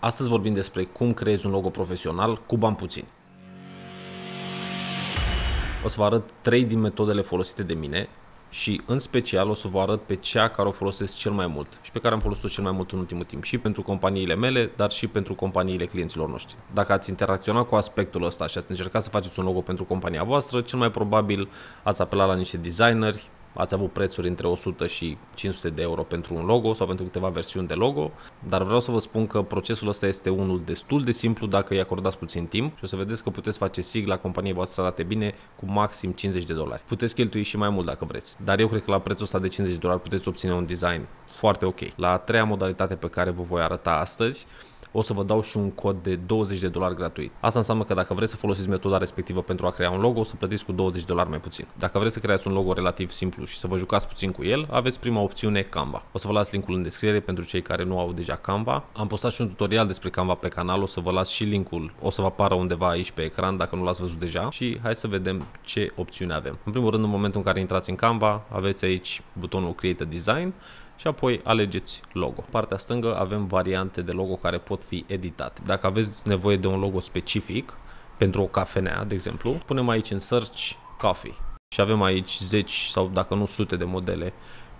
Astăzi vorbim despre cum creezi un logo profesional cu bani puțini. O să vă arăt 3 din metodele folosite de mine și în special o să vă arăt pe cea care o folosesc cel mai mult și pe care am folosit-o cel mai mult în ultimul timp și pentru companiile mele, dar și pentru companiile clienților noștri. Dacă ați interacționat cu aspectul ăsta și ați încercat să faceți un logo pentru compania voastră, cel mai probabil ați apelat la niște designeri, ați avut prețuri între 100 și 500 de euro pentru un logo sau pentru câteva versiuni de logo, dar vreau să vă spun că procesul ăsta este unul destul de simplu dacă îi acordați puțin timp și o să vedeți că puteți face sigla companiei voastre să arate bine cu maxim 50 de dolari. Puteți cheltui și mai mult dacă vreți, dar eu cred că la prețul ăsta de 50 de dolari puteți obține un design foarte ok. La a treia modalitate pe care vă voi arăta astăzi, o să vă dau și un cod de 20 de dolari gratuit. Asta înseamnă că dacă vreți să folosiți metoda respectivă pentru a crea un logo, o să plătiți cu 20 de dolari mai puțin. Dacă vreți să creați un logo relativ simplu și să vă jucați puțin cu el, aveți prima opțiune Canva. O să vă las linkul în descriere pentru cei care nu au deja Canva. Am postat și un tutorial despre Canva pe canal, o să vă las și linkul, o să vă apară undeva aici pe ecran dacă nu l-ați văzut deja și hai să vedem ce opțiune avem. În primul rând, în momentul în care intrați în Canva, aveți aici butonul Create a Design și apoi alegeți logo. Partea stângă avem variante de logo care pot fi editate. Dacă aveți nevoie de un logo specific pentru o cafenea, de exemplu, punem aici în search coffee și avem aici zeci sau dacă nu sute de modele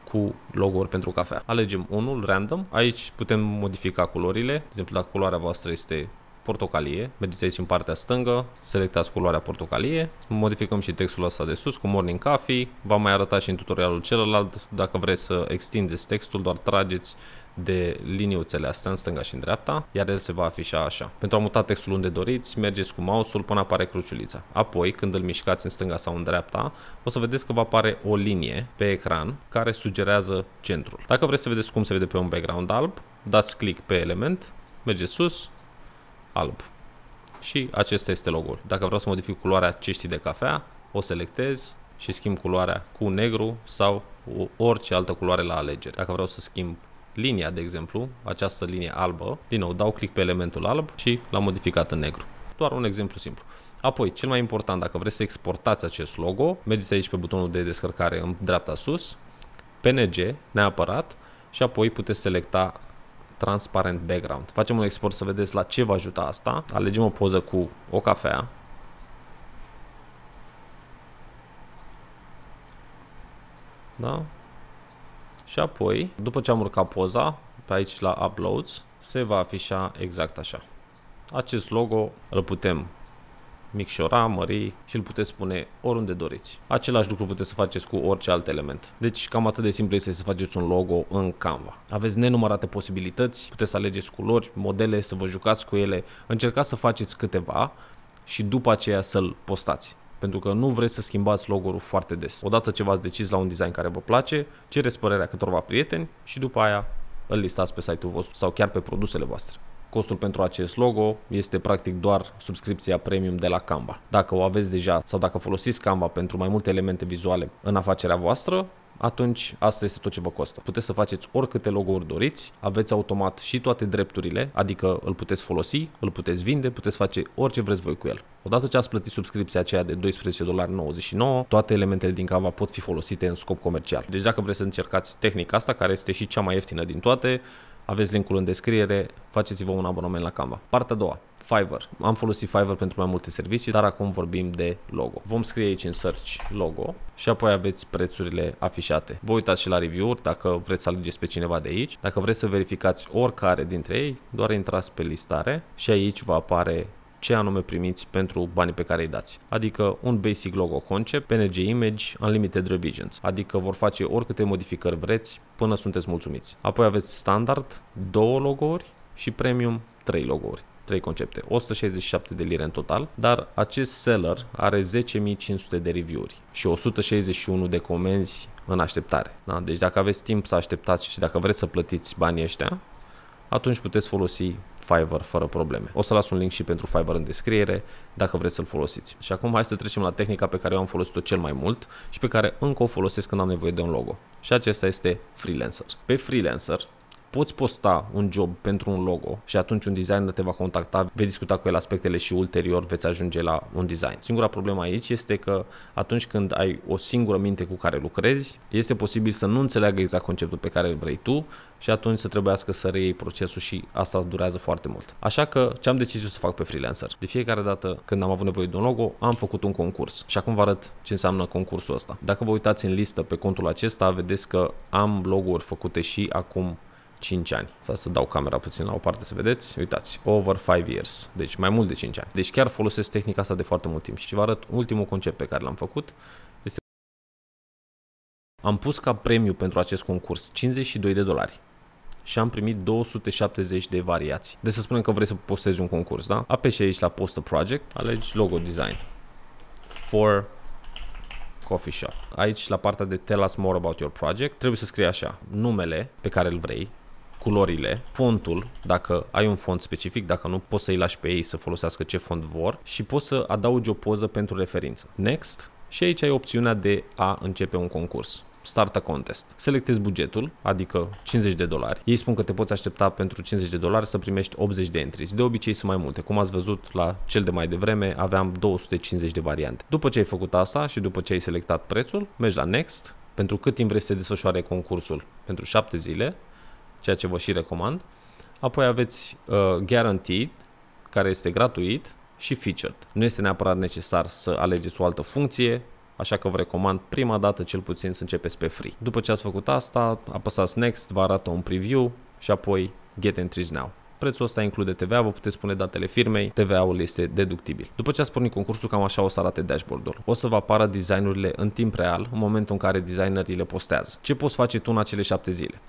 cu logo-uri pentru cafea. Alegem unul random, aici putem modifica culorile, de exemplu dacă culoarea voastră este portocalie, mergeți aici în partea stângă, selectați culoarea portocalie, modificăm și textul ăsta de sus cu Morning Coffee, v-am mai arătat și în tutorialul celălalt, dacă vreți să extindeți textul, doar trageți de liniuțele astea în stânga și în dreapta, iar el se va afișa așa. Pentru a muta textul unde doriți, mergeți cu mouse-ul până apare cruciulița. Apoi, când îl mișcați în stânga sau în dreapta, o să vedeți că va apare o linie pe ecran care sugerează centrul. Dacă vreți să vedeți cum se vede pe un background alb, dați click pe element, mergeți sus, alb. Și acesta este logo-ul. Dacă vreau să modific culoarea ceștii de cafea, o selectez și schimb culoarea cu negru sau orice altă culoare la alegere. Dacă vreau să schimb linia, de exemplu, această linie albă, din nou dau click pe elementul alb și l-am modificat în negru. Doar un exemplu simplu. Apoi, cel mai important, dacă vreți să exportați acest logo, mergeți aici pe butonul de descărcare în dreapta sus, PNG neapărat și apoi puteți selecta transparent background. Facem un export să vedeți la ce vă ajuta asta. Alegem o poză cu o cafea. Da? Și apoi, după ce am urcat poza, pe aici la Uploads, se va afișa exact așa. Acest logo îl putem micșora, mări și îl puteți pune oriunde doriți. Același lucru puteți să faceți cu orice alt element. Deci cam atât de simplu este să faceți un logo în Canva. Aveți nenumărate posibilități, puteți să alegeți culori, modele, să vă jucați cu ele, încercați să faceți câteva și după aceea să-l postați pentru că nu vreți să schimbați logo-ul foarte des. Odată ce v-ați decis la un design care vă place, cereți părerea câtorva prieteni și după aia îl listați pe site-ul vostru sau chiar pe produsele voastre. Costul pentru acest logo este practic doar subscripția premium de la Canva. Dacă o aveți deja sau dacă folosiți Canva pentru mai multe elemente vizuale în afacerea voastră, atunci asta este tot ce vă costă. Puteți să faceți oricâte logo-uri doriți, aveți automat și toate drepturile, adică îl puteți folosi, îl puteți vinde, puteți face orice vreți voi cu el. Odată ce ați plătit subscripția aceea de 12,99$, toate elementele din Canva pot fi folosite în scop comercial. Deci dacă vreți să încercați tehnica asta, care este și cea mai ieftină din toate, aveți linkul în descriere, faceți-vă un abonament la Canva. Partea a doua, Fiverr. Am folosit Fiverr pentru mai multe servicii, dar acum vorbim de logo. Vom scrie aici în search logo și apoi aveți prețurile afișate. Vă uitați și la review-uri dacă vreți să alegeți pe cineva de aici. Dacă vreți să verificați oricare dintre ei, doar intrați pe listare și aici vă apare ce anume primiți pentru banii pe care îi dați. Adică un basic logo concept, PNG image, unlimited revisions, adică vor face oricâte modificări vreți până sunteți mulțumiți. Apoi aveți standard, două logouri și premium, trei logouri. 3 concepte, 167 de lire în total, dar acest seller are 10.500 de review-uri și 161 de comenzi în așteptare. Da? Deci dacă aveți timp să așteptați și dacă vreți să plătiți banii ăștia, atunci puteți folosi Fiverr fără probleme. O să las un link și pentru Fiverr în descriere dacă vreți să-l folosiți. Și acum hai să trecem la tehnica pe care eu am folosit-o cel mai mult și pe care încă o folosesc când am nevoie de un logo. Și acesta este Freelancer. Pe Freelancer poți posta un job pentru un logo și atunci un designer te va contacta, vei discuta cu el aspectele și ulterior veți ajunge la un design. Singura problemă aici este că atunci când ai o singură minte cu care lucrezi, este posibil să nu înțeleagă exact conceptul pe care îl vrei tu și atunci să trebuiască să reiei procesul și asta durează foarte mult. Așa că ce am decis eu să fac pe freelancer? De fiecare dată când am avut nevoie de un logo, am făcut un concurs și acum vă arăt ce înseamnă concursul ăsta. Dacă vă uitați în listă pe contul acesta, vedeți că am logo-uri făcute și acum 5 ani. Să să dau camera puțin la o parte să vedeți. Uitați, over 5 years, deci mai mult de 5 ani. Deci chiar folosesc tehnica asta de foarte mult timp și vă arăt ultimul concept pe care l-am făcut. Este am pus ca premiu pentru acest concurs 52 de dolari și am primit 270 de variații. Deci să spunem că vrei să postezi un concurs, da? Apeși aici la Post a Project, alegi logo design for coffee shop. Aici, la partea de tell us more about your project, trebuie să scrii așa, numele pe care îl vrei, culorile, fontul, dacă ai un font specific, dacă nu poți să-i lași pe ei să folosească ce font vor și poți să adaugi o poză pentru referință. Next și aici ai opțiunea de a începe un concurs. Start a contest. Selectezi bugetul, adică 50 de dolari. Ei spun că te poți aștepta pentru 50 de dolari să primești 80 de entries. De obicei sunt mai multe. Cum ați văzut la cel de mai devreme, aveam 250 de variante. După ce ai făcut asta și după ce ai selectat prețul, mergi la next, pentru cât timp vrei să desfășoare concursul, pentru 7 zile, ceea ce vă și recomand. Apoi aveți uh, Guaranteed, care este gratuit, și Featured. Nu este neapărat necesar să alegeți o altă funcție, așa că vă recomand prima dată cel puțin să începeți pe free. După ce ați făcut asta, apăsați Next, vă arată un preview și apoi Get Entries Now. Prețul ăsta include TVA, vă puteți spune datele firmei, TVA-ul este deductibil. După ce ați pornit concursul, cam așa o să arate dashboard-ul. O să vă apară designurile în timp real, în momentul în care designerii le postează. Ce poți face tu în acele 7 zile?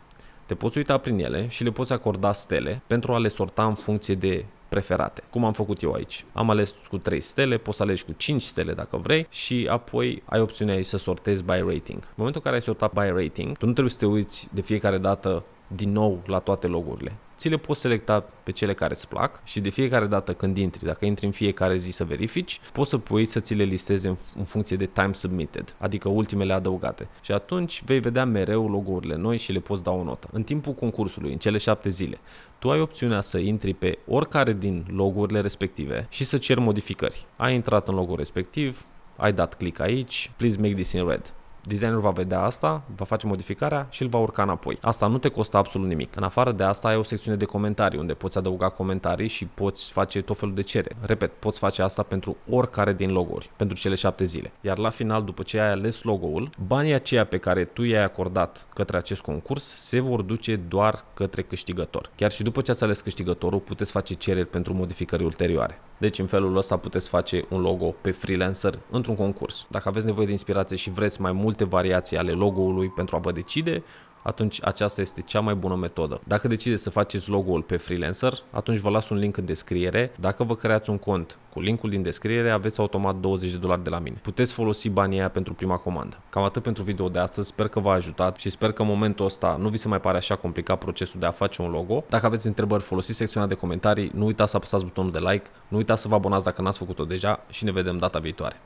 Te poți uita prin ele și le poți acorda stele pentru a le sorta în funcție de preferate, cum am făcut eu aici. Am ales cu 3 stele, poți să alegi cu 5 stele dacă vrei și apoi ai opțiunea să sortezi by rating. În momentul în care ai sortat by rating, tu nu trebuie să te uiți de fiecare dată din nou la toate logurile. Ți le poți selecta pe cele care îți plac și de fiecare dată când intri, dacă intri în fiecare zi să verifici, poți să pui să ți le listezi în, funcție de time submitted, adică ultimele adăugate. Și atunci vei vedea mereu logourile noi și le poți da o notă. În timpul concursului, în cele șapte zile, tu ai opțiunea să intri pe oricare din logurile respective și să ceri modificări. Ai intrat în logul respectiv, ai dat click aici, please make this in red Designerul va vedea asta, va face modificarea și îl va urca înapoi. Asta nu te costă absolut nimic. În afară de asta ai o secțiune de comentarii unde poți adăuga comentarii și poți face tot felul de cere. Repet, poți face asta pentru oricare din logo-uri, pentru cele șapte zile. Iar la final, după ce ai ales logo-ul, banii aceia pe care tu i-ai acordat către acest concurs se vor duce doar către câștigător. Chiar și după ce ați ales câștigătorul, puteți face cereri pentru modificări ulterioare. Deci în felul ăsta puteți face un logo pe freelancer într-un concurs. Dacă aveți nevoie de inspirație și vreți mai mult multe variații ale logo-ului pentru a vă decide, atunci aceasta este cea mai bună metodă. Dacă decideți să faceți logo-ul pe freelancer, atunci vă las un link în descriere. Dacă vă creați un cont cu linkul din descriere, aveți automat 20 de dolari de la mine. Puteți folosi banii aia pentru prima comandă. Cam atât pentru video de astăzi, sper că v-a ajutat și sper că în momentul ăsta nu vi se mai pare așa complicat procesul de a face un logo. Dacă aveți întrebări, folosiți secțiunea de comentarii, nu uitați să apăsați butonul de like, nu uitați să vă abonați dacă n-ați făcut-o deja și ne vedem data viitoare.